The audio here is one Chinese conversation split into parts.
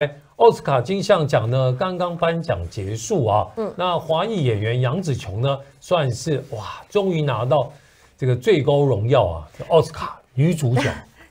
哎，奥斯卡金像奖呢，刚刚颁奖结束啊。嗯，那华裔演员杨紫琼呢，算是哇，终于拿到这个最高荣耀啊，奥斯卡女主角。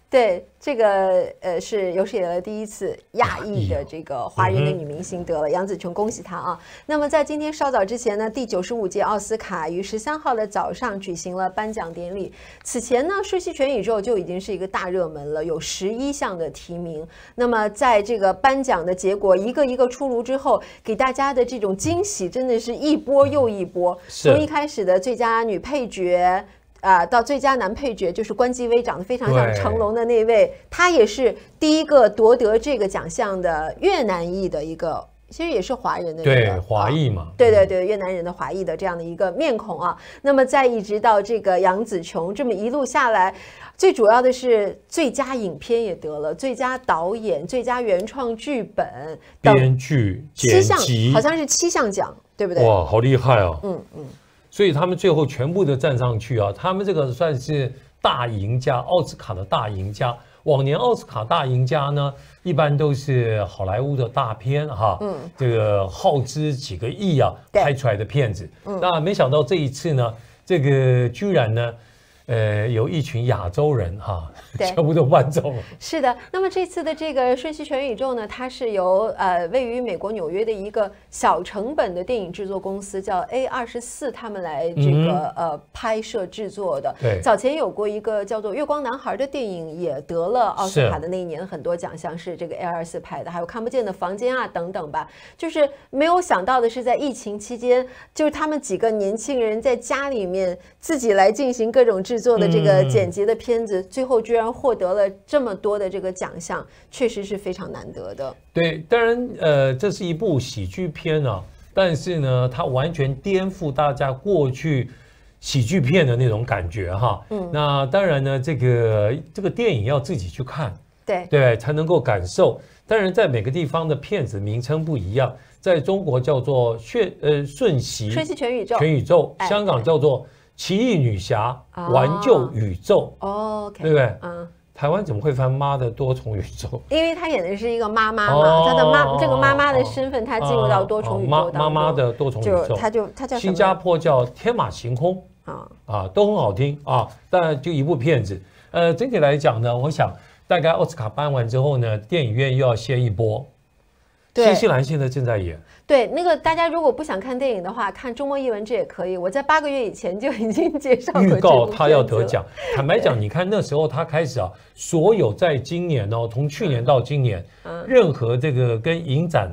对，这个呃是有史以来第一次亚裔的这个华人的女明星得了，杨紫琼，恭喜她啊！那么在今天稍早之前呢，第九十五届奥斯卡于十三号的早上举行了颁奖典礼。此前呢，《瞬息全宇宙》就已经是一个大热门了，有十一项的提名。那么在这个颁奖的结果一个一个出炉之后，给大家的这种惊喜真的是一波又一波，从一开始的最佳女配角。啊，到最佳男配角就是关继威，长得非常像成龙的那位，他也是第一个夺得这个奖项的越南裔的一个，其实也是华人的对华裔嘛，对对对，越南人的华裔的这样的一个面孔啊。那么再一直到这个杨紫琼，这么一路下来，最主要的是最佳影片也得了，最佳导演、最佳原创剧本、编剧七项，好像是七项奖，对不对？哇，好厉害啊！嗯嗯。所以他们最后全部都站上去啊！他们这个算是大赢家，奥斯卡的大赢家。往年奥斯卡大赢家呢，一般都是好莱坞的大片，哈，这个耗资几个亿啊拍出来的片子。那没想到这一次呢，这个居然呢。呃，有一群亚洲人哈，全部都搬走了。是的，那么这次的这个《瞬息全宇宙》呢，它是由呃位于美国纽约的一个小成本的电影制作公司叫 A 二十四，他们来这个呃拍摄制作的。对，早前有过一个叫做《月光男孩》的电影，也得了奥斯卡的那一年很多奖项，是这个 A 二十四拍的，还有《看不见的房间》啊等等吧。就是没有想到的是，在疫情期间，就是他们几个年轻人在家里面自己来进行各种制。做的这个剪辑的片子，最后居然获得了这么多的这个奖项，确实是非常难得的。对，当然，呃，这是一部喜剧片呢，但是呢，它完全颠覆大家过去喜剧片的那种感觉哈。嗯，那当然呢，这个这个电影要自己去看，对对，才能够感受。当然，在每个地方的片子名称不一样，在中国叫做《瞬呃瞬息》，《瞬息全宇宙》，全宇宙。香港叫做。奇异女侠，挽救宇宙，哦，对不对？嗯，台湾怎么会翻妈的多重宇宙？因为她演的是一个妈妈嘛，她的妈，这个妈妈的身份，她进入到多重宇宙当妈妈的多重宇宙，她就她叫新加坡叫天马行空啊啊，都很好听啊！但就一部片子，呃，整体来讲呢，我想大概奥斯卡颁完之后呢，电影院又要掀一波。新西兰现在正在演。对，那个大家如果不想看电影的话，看《周末译文》这也可以。我在八个月以前就已经介绍预告他要得奖。坦白讲，你看那时候他开始啊，所有在今年哦，从去年到今年，任何这个跟影展，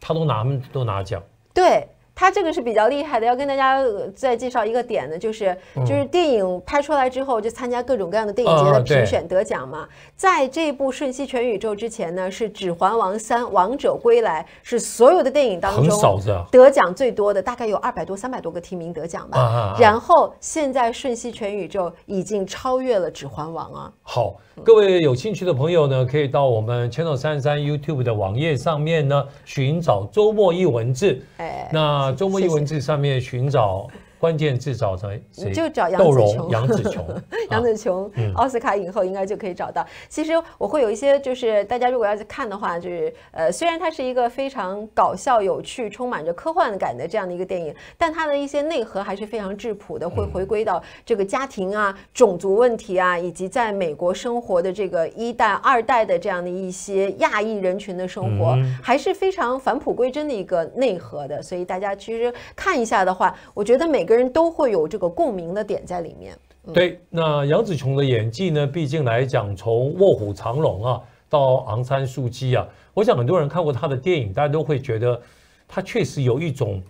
他都拿，都拿奖。对。他这个是比较厉害的，要跟大家再介绍一个点呢，就是就是电影拍出来之后就参加各种各样的电影节的评选得奖嘛。在这部《瞬息全宇宙》之前呢，是《指环王三：王者归来》，是所有的电影当中得奖最多的，大概有二百多、三百多个提名得奖吧。然后现在《瞬息全宇宙》已经超越了《指环王》啊。好，各位有兴趣的朋友呢，可以到我们 Channel 三三 YouTube 的网页上面呢，寻找周末一文字。哎，那。中末一文字上面寻找。关键字找谁？就找杨子琼。杨子琼，杨子琼，奥斯卡影后应该就可以找到。其实我会有一些，就是大家如果要去看的话，就是呃，虽然它是一个非常搞笑、有趣、充满着科幻感的这样的一个电影，但它的一些内核还是非常质朴的，会回归到这个家庭啊、种族问题啊，以及在美国生活的这个一代、二代的这样的一些亚裔人群的生活，还是非常返璞归真的一个内核的。所以大家其实看一下的话，我觉得每。个人都会有这个共鸣的点在里面。对，那杨紫琼的演技呢？毕竟来讲，从卧虎藏龙啊，到昂山素姬啊，我想很多人看过她的电影，大家都会觉得她确实有一种，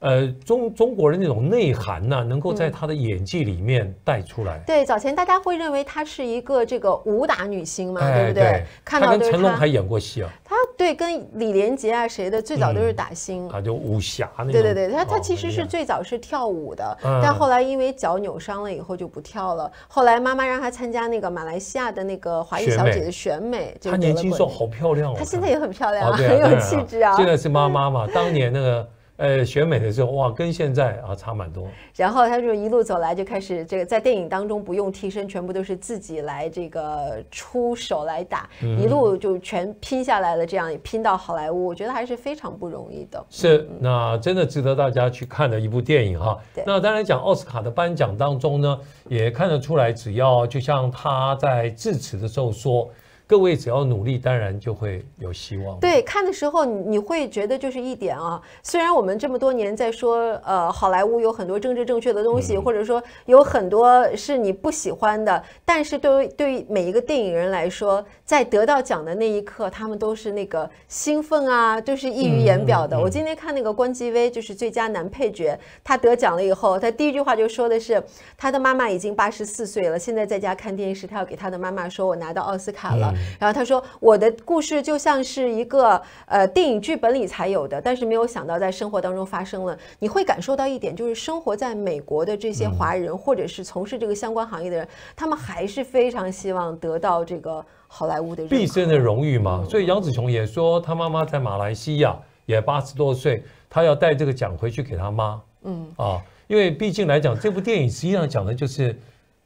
呃，中 中国人那种内涵呢，能够在她的演技里面带出来。对，早前大家会认为她是一个这个武打女星嘛，对不对？看到成龙还演过戏啊。对，跟李连杰啊谁的最早都是打星，他就武侠那种。对对对，他他其实是最早是跳舞的，但后来因为脚扭伤了以后就不跳了。后来妈妈让他参加那个马来西亚的那个华裔小姐的选美，他年轻时候好漂亮哦，他现在也很漂亮，很有气质啊。现在是妈妈嘛，当年那个。呃，选美的时候哇，跟现在啊差蛮多。然后他就一路走来，就开始这个在电影当中不用替身，全部都是自己来这个出手来打，一路就全拼下来了，这样拼到好莱坞，我觉得还是非常不容易的。是，那真的值得大家去看的一部电影哈。那当然讲奥斯卡的颁奖当中呢，也看得出来，只要就像他在致辞的时候说。各位只要努力，当然就会有希望。对，看的时候你你会觉得就是一点啊，虽然我们这么多年在说，呃，好莱坞有很多政治正确的东西，或者说有很多是你不喜欢的，但是对于对于每一个电影人来说，在得到奖的那一刻，他们都是那个兴奋啊，都是溢于言表的。我今天看那个关继威就是最佳男配角，他得奖了以后，他第一句话就说的是，他的妈妈已经八十四岁了，现在在家看电视，他要给他的妈妈说，我拿到奥斯卡了。然后他说，我的故事就像是一个呃电影剧本里才有的，但是没有想到在生活当中发生了。你会感受到一点，就是生活在美国的这些华人，或者是从事这个相关行业的人，他们还是非常希望得到这个好莱坞的毕生的荣誉嘛。所以杨子琼也说，他妈妈在马来西亚也八十多岁，他要带这个奖回去给他妈。嗯啊，因为毕竟来讲，这部电影实际上讲的就是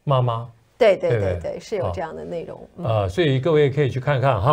妈妈。对对对对，是有这样的内容。呃，所以各位可以去看看哈。